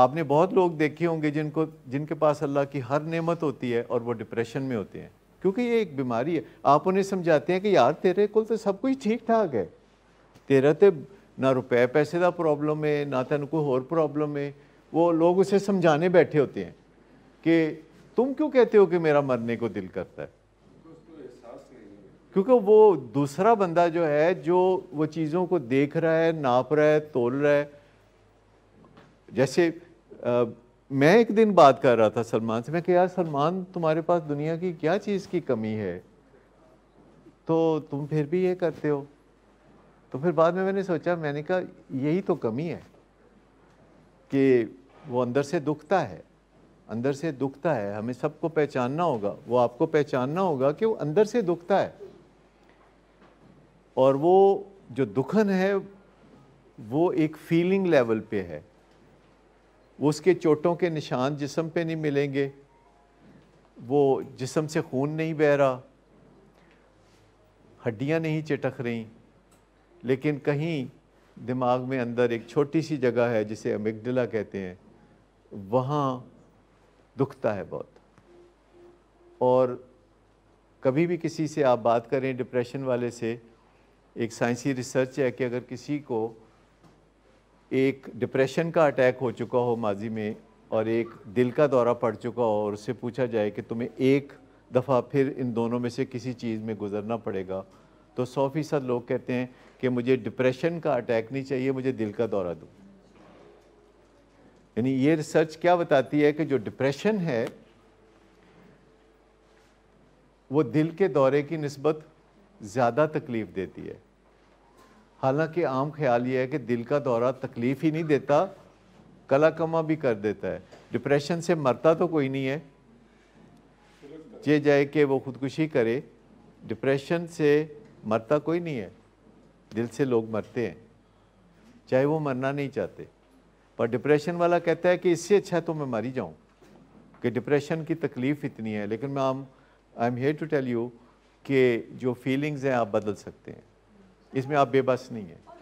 आपने बहुत लोग देखे होंगे जिनको जिनके पास अल्लाह की हर नेमत होती है और वो डिप्रेशन में होते हैं क्योंकि ये एक बीमारी है आप उन्हें समझाते हैं कि यार तेरे को तो सब कुछ ठीक ठाक है तेरा तो ना रुपए पैसे का प्रॉब्लम है ना तेन कोई और प्रॉब्लम है वो लोग उसे समझाने बैठे होते हैं कि तुम क्यों कहते हो कि मेरा मरने को दिल करता है क्योंकि वो दूसरा बंदा जो है जो वो चीज़ों को देख रहा है नाप रहा है तोल रहा है जैसे आ, मैं एक दिन बात कर रहा था सलमान से मैं कह यार सलमान तुम्हारे पास दुनिया की क्या चीज़ की कमी है तो तुम फिर भी ये करते हो तो फिर बाद में मैंने सोचा मैंने कहा यही तो कमी है कि वो अंदर से दुखता है अंदर से दुखता है हमें सबको पहचानना होगा वो आपको पहचानना होगा कि वो अंदर से दुखता है और वो जो दुखन है वो एक फीलिंग लेवल पे है उसके चोटों के निशान जिसम पे नहीं मिलेंगे वो जिसम से खून नहीं बह रहा हड्डियां नहीं चटक रहीं लेकिन कहीं दिमाग में अंदर एक छोटी सी जगह है जिसे अमिगडला कहते हैं वहाँ दुखता है बहुत और कभी भी किसी से आप बात करें डिप्रेशन वाले से एक साइंसी रिसर्च है कि अगर किसी को एक डिप्रेशन का अटैक हो चुका हो माजी में और एक दिल का दौरा पड़ चुका हो और उससे पूछा जाए कि तुम्हें एक दफ़ा फिर इन दोनों में से किसी चीज़ में गुजरना पड़ेगा तो सौ फीसद लोग कहते हैं कि मुझे डिप्रेशन का अटैक नहीं चाहिए मुझे दिल का दौरा दो यानी ये रिसर्च क्या बताती है कि जो डिप्रेशन है वो दिल के दौरे की नस्बत ज़्यादा तकलीफ़ देती है हालांकि आम ख्याल ये है कि दिल का दौरा तकलीफ़ ही नहीं देता कला कमा भी कर देता है डिप्रेशन से मरता तो कोई नहीं है ये जाए कि वो खुदकुशी करे डिप्रेशन से मरता कोई नहीं है दिल से लोग मरते हैं चाहे वो मरना नहीं चाहते पर डिप्रेशन वाला कहता है कि इससे अच्छा है तो मैं मरी जाऊँ कि डिप्रेशन की तकलीफ़ इतनी है लेकिन मैं आम I am here to tell you कि जो फीलिंग्स हैं आप बदल सकते हैं इसमें आप बेबस नहीं है